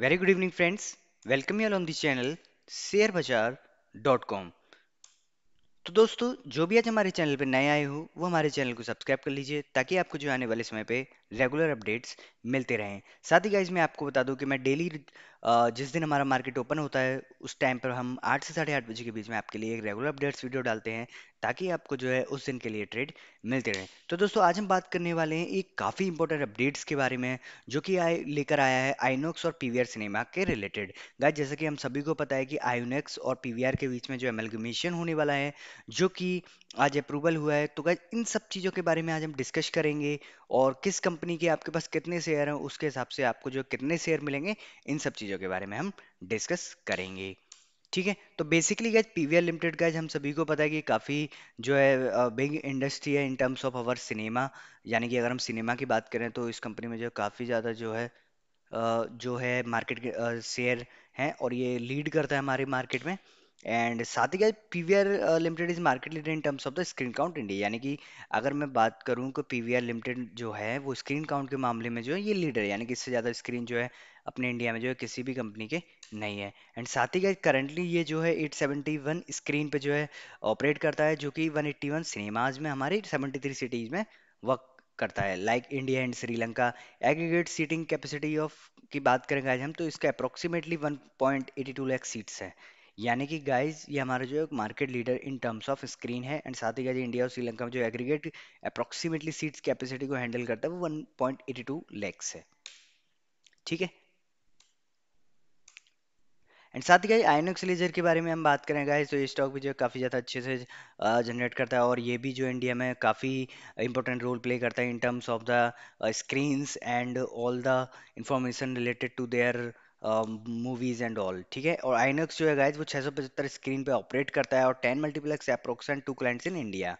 very good evening friends welcome you all on this channel share Bazaar dot com तो दोस्तों जो भी आज हमारे चैनल पर नए आए हो वो हमारे चैनल को सब्सक्राइब कर लीजिए ताकि आपको जो आने वाले समय पे रेगुलर अपडेट्स मिलते रहें साथ ही गाइज मैं आपको बता दूं कि मैं डेली जिस दिन हमारा मार्केट ओपन होता है उस टाइम पर हम आठ से साढ़े आठ बजे के बीच में आपके लिए एक रेगुलर अपडेट्स वीडियो डालते हैं ताकि आपको जो है उस दिन के लिए ट्रेड मिलते रहें तो दोस्तों आज हम बात करने वाले हैं एक काफ़ी इंपॉर्टेंट अपडेट्स के बारे में जो कि लेकर आया है आइनोक्स और पी सिनेमा के रिलेटेड गाइज जैसे कि हम सभी को पता है कि आयोनेक्स और पी के बीच में जो एमलगमेशन होने वाला है जो कि आज अप्रूवल हुआ है तो गाइज इन सब चीज़ों के बारे में आज हम डिस्कस करेंगे और किस कंपनी कंपनी के आपके पास कितने शेयर हैं उसके हिसाब से आपको जो कितने शेयर मिलेंगे इन सब चीज़ों के बारे में हम डिस्कस करेंगे ठीक है तो basically guys PVR limited guys हम सभी को पता है कि काफ़ी जो है बिग इंडस्ट्री है in terms of our cinema यानी कि अगर हम सिनेमा की बात करें तो इस कंपनी में जो काफ़ी ज़्यादा जो है जो है मार्केट शेयर हैं और ये लीड करता है हमारे मार्केट में एंड साथ ही क्या R limited is market leader in terms of the screen count India यानी कि अगर मैं बात करूँ तो आर लिमिटेड जो है वो स्क्रीन काउंट के मामले में जो है ये लीडर है यानी कि इससे ज़्यादा स्क्रीन जो है अपने इंडिया में जो है किसी भी कंपनी के नहीं है एंड साथ ही क्या करंटली ये जो है 871 स्क्रीन पे जो है ऑपरेट करता है जो कि 181 सिनेमाज में हमारे 73 सिटीज़ में वर्क करता है like India and Sri Lanka aggregate seating capacity of की बात करेंगे आज हम तो इसका अप्रोक्सीमेटली टू लैख सीट्स हैं यानी कि गाइस ये हमारा जो है market leader in terms of screen है एंड साथ ही गाइस इंडिया और श्रीलंका में जो एग्रीगेट अप्रोक्सीमेटली सीट्स कैपेसिटी को हैंडल करता है वो one point eighty two lakhs है ठीक है एंड साथ ही गाइस आइनोक्स लेजर के बारे में हम बात करें गाइस तो ये स्टॉक भी जो है काफ़ी ज़्यादा अच्छे से जनरेट करता है और ये भी जो इंडिया में काफ़ी इंपॉर्टेंट रोल प्ले करता है in terms of the screens and all the information related to their movies and all ठीक है और आइनक्स जो है गाइज वो छः सौ पचहत्तर स्क्रीन पे ऑपरेट करता है और ten multiplex and two clients in India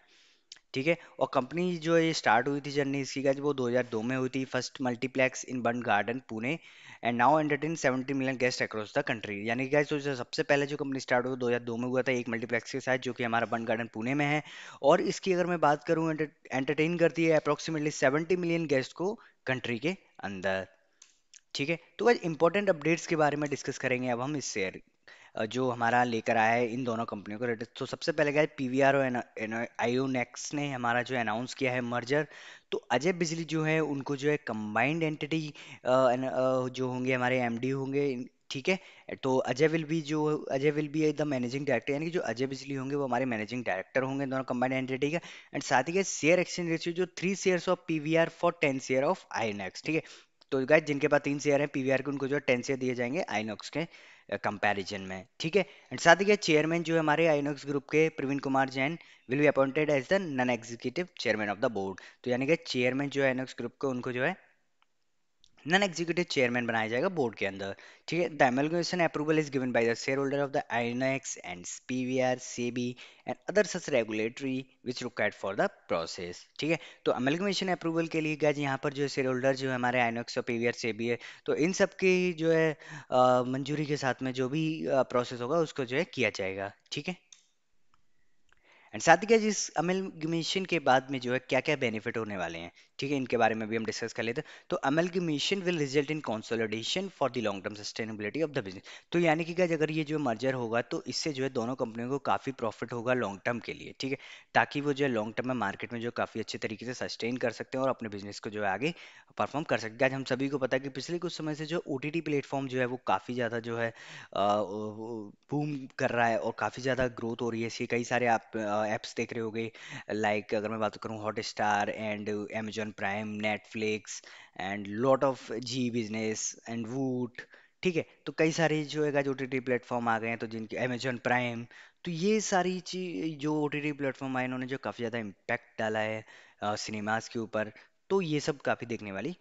ठीक है और कंपनी जो ये स्टार्ट हुई थी जर्नी इसकी गाइज वो 2002 में हुई थी first multiplex in Bund Garden Pune and now entertain 70 million guest across the country यानी कि गाइज तो सबसे पहले जो कंपनी स्टार्ट हुई दो हज़ार दो में हुआ था एक मल्टीप्लेक्स के साथ जो कि हमारा बन गार्डन पुणे में है और इसकी अगर मैं बात करूँ एंटरटेन करती है अप्रॉक्सीमेटली सेवेंटी मिलियन गेस्ट को कंट्री के अंदर ठीक है तो आज इंपॉर्टेंट अपडेट्स के बारे में डिस्कस करेंगे अब हम इस शेयर जो हमारा लेकर आया है इन दोनों कंपनियों को रेटेस्ट तो सबसे पहले क्या है आर और आईओनेक्स ने हमारा जो अनाउंस किया है मर्जर तो अजय बिजली जो है उनको जो है कंबाइंड एंटिटी जो होंगे हमारे एम होंगे ठीक है तो अजय विल बी जो Ajay will be the managing director यानी कि जो अजय बिजली होंगे वो हमारे मैनेजिंग डायरेक्टर होंगे दोनों कंबाइंड एंटिटी का एंड साथ ही शेयर एक्सचेंज रेशियो जो three shares of PVR for ten share of INX ठीक है तो गाइज जिनके पास तीन शेयर हैं पीवीआर के उनको जो है टेन शेयर दिए जाएंगे आइनॉक्स के कंपैरिजन में ठीक है एंड साथ ही चेयरमैन जो है हमारे आइनॉक्स ग्रुप के Pravin Kumar Jain will be appointed as the non executive chairman of the board तो यानी कि चेयरमैन जो है आइनॉक्स ग्रुप के उनको जो है नॉन एग्जीक्यूटिव चेयरमैन बनाया जाएगा बोर्ड के अंदर ठीक है the amalgamation approval is given by the shareholder of the INOX and PVR SEBI and other such regulatory which required for the process ठीक है तो एमलगेशन अप्रूवल के लिए गाज यहाँ पर जो है शेयर होल्डर जो है हमारे आईनेक्स और पीवीआर सेबी है तो इन सब की जो है मंजूरी के साथ में जो भी प्रोसेस होगा उसको जो है किया जाएगा ठीक है एंड साथ ही क्या इस अमलगमेशन के बाद में जो है क्या क्या बेनिफिट होने वाले हैं ठीक है इनके बारे में भी हम डिस्कस कर लेते हैं तो amalgamation will result in consolidation for the long term sustainability of the business तो यानी कि क्या अगर ये जो मर्जर होगा तो इससे जो है दोनों कंपनियों को काफ़ी प्रॉफिट होगा लॉन्ग टर्म के लिए ठीक है ताकि वो जो है लॉन्ग टर्म में मार्केट में जो काफ़ी अच्छे तरीके से सस्टेन कर सकते हैं और अपने बिजनेस को जो है आगे परफॉर्म कर सकते हैं आज हम सभी को पता है कि पिछले कुछ समय से जो ओ टी प्लेटफॉर्म जो है वो काफ़ी ज़्यादा जो है बूम कर रहा है और काफ़ी ज़्यादा ग्रोथ हो रही है इसके कई सारे आप ऐप्स देख रहे होगे लाइक अगर मैं बात करूँ Hotstar and Amazon Prime Netflix and lot of Zee business and Voot ठीक है तो कई सारे जो है जो टी प्लेटफॉर्म आ गए हैं तो जिनके अमेजोन प्राइम तो ये सारी चीज जो ओ टी प्लेटफॉर्म आए इन्होंने जो काफ़ी ज़्यादा इम्पैक्ट डाला है सिनेमाज के ऊपर तो ये सब काफ़ी देखने वाली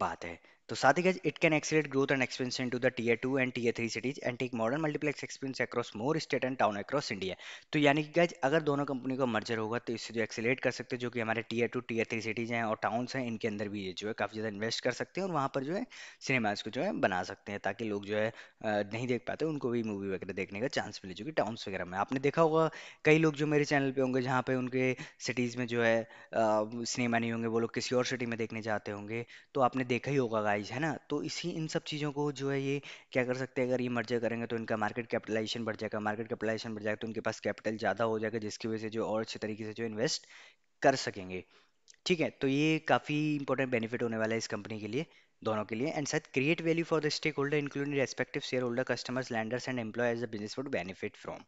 बात है तो साथ ही it can accelerate growth and expansion to the tier two and tier three cities and take modern multiplex expense across more state and town across India तो यानी कि गैज अगर दोनों कंपनी को मर्जर होगा तो इससे जो एक्सीलेट कर सकते हैं जो कि हमारे tier two tier three cities हैं और टाउन्स हैं इनके अंदर भी जो है काफ़ी ज़्यादा इन्वेस्ट कर सकते हैं और वहाँ पर जो है सिनेमाज को जो है बना सकते हैं ताकि लोग जो है नहीं देख पाते उनको भी मूवी वगैरह देखने का चांस मिले जो कि टाउन्स वगैरह में आपने देखा होगा कई लोग जो मेरे चैनल पर होंगे जहाँ पे उनके सिटीज़ में जो है सिनेमा नहीं होंगे वो लोग किसी और सिटी में देखने जाते होंगे तो आपने देखा ही होगा प्राइस है ना तो इसी इन सब चीज़ों को जो है ये क्या कर सकते हैं अगर ये मर्जर करेंगे तो इनका मार्केट कैपिटलाइजेशन बढ़ जाएगा मार्केट कैपिटलाइजेशन बढ़ जाएगा तो इनके पास कैपिटल ज़्यादा हो जाएगा जिसकी वजह से जो और अच्छे तरीके से जो इन्वेस्ट कर सकेंगे ठीक है तो ये काफ़ी इंपॉर्टेंट बेनिफिट होने वाला है इस कंपनी के लिए दोनों के लिए एंड साथ create value for the stakeholder including respective shareholder customers lenders and employ as the business would benefit from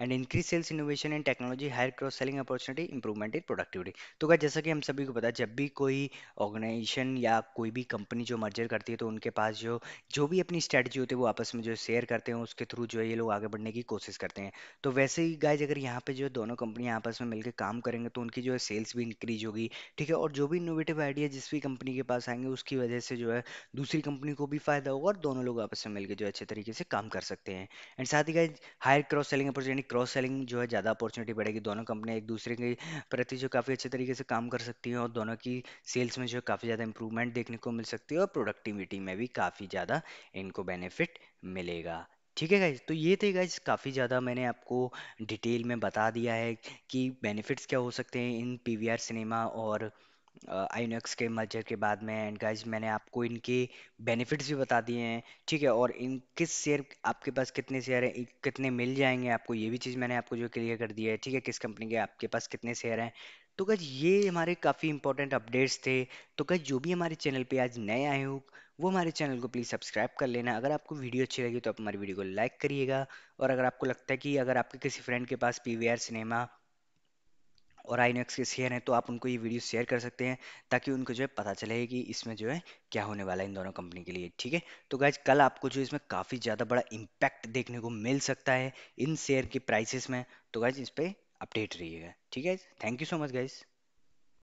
and increase sales innovation and technology higher cross selling opportunity improvement in productivity तो क्या जैसा कि हम सभी को पता है जब भी कोई ऑर्गेनाइजेशन या कोई भी कंपनी जो मर्जर करती है तो उनके पास जो जो भी अपनी स्ट्रैटेजी होती है वो आपस में जो शेयर करते हैं उसके थ्रू जो है ये लोग आगे बढ़ने की कोशिश करते हैं तो वैसे ही गाइज अगर यहाँ पे जो दोनों कंपनियाँ आपस में मिलकर काम करेंगे तो उनकी जो है सेल्स भी इंक्रीज होगी ठीक है और जो भी इनोवेटिव आइडिया जिस भी कंपनी के पास आएंगे उसकी वजह से जो है है दूसरी कंपनी को भी फायदा होगा और दोनों लोग आपस में मिलकर जो अच्छे तरीके से काम कर सकते हैं एंड साथ ही higher cross selling opportunity cross selling जो है ज़्यादा अपॉर्चुनिटी बढ़ेगी दोनों कंपनियाँ एक दूसरे के प्रति जो काफ़ी अच्छे तरीके से काम कर सकती हैं और दोनों की सेल्स में जो है काफ़ी ज़्यादा इंप्रूवमेंट देखने को मिल सकती है और प्रोडक्टिविटी में भी काफ़ी ज़्यादा इनको बेनिफिट मिलेगा ठीक है गाइज तो ये थे गाइज काफ़ी ज़्यादा मैंने आपको डिटेल में बता दिया है कि बेनिफिट्स क्या हो सकते हैं इन पीवीआर सिनेमा और आईनोक्स के मर्जर के बाद में एंड गाइज मैंने आपको इनके बेनिफिट्स भी बता दिए हैं ठीक है और इन किस शेयर आपके पास कितने शेयर हैं कितने मिल जाएंगे आपको ये भी चीज़ मैंने आपको जो क्लियर कर दी है ठीक है किस कंपनी के आपके पास कितने शेयर हैं तो गज ये हमारे काफ़ी इंपॉर्टेंट अपडेट्स थे तो गज जो भी हमारे चैनल पर आज नए आए हो वो हमारे चैनल को प्लीज़ सब्सक्राइब कर लेना अगर आपको वीडियो अच्छी लगी तो आप हमारी वीडियो को लाइक करिएगा और अगर आपको लगता है कि अगर आपके किसी फ्रेंड के पास पी सिनेमा और आई के शेयर हैं तो आप उनको ये वीडियो शेयर कर सकते हैं ताकि उनको जो है पता चले कि इसमें जो है क्या होने वाला है इन दोनों कंपनी के लिए ठीक है तो गाइज कल आपको जो इसमें काफ़ी ज़्यादा बड़ा इम्पैक्ट देखने को मिल सकता है इन शेयर के प्राइसेस में तो गाइज इस पर अपडेट रहिएगा ठीक है thank you so much guys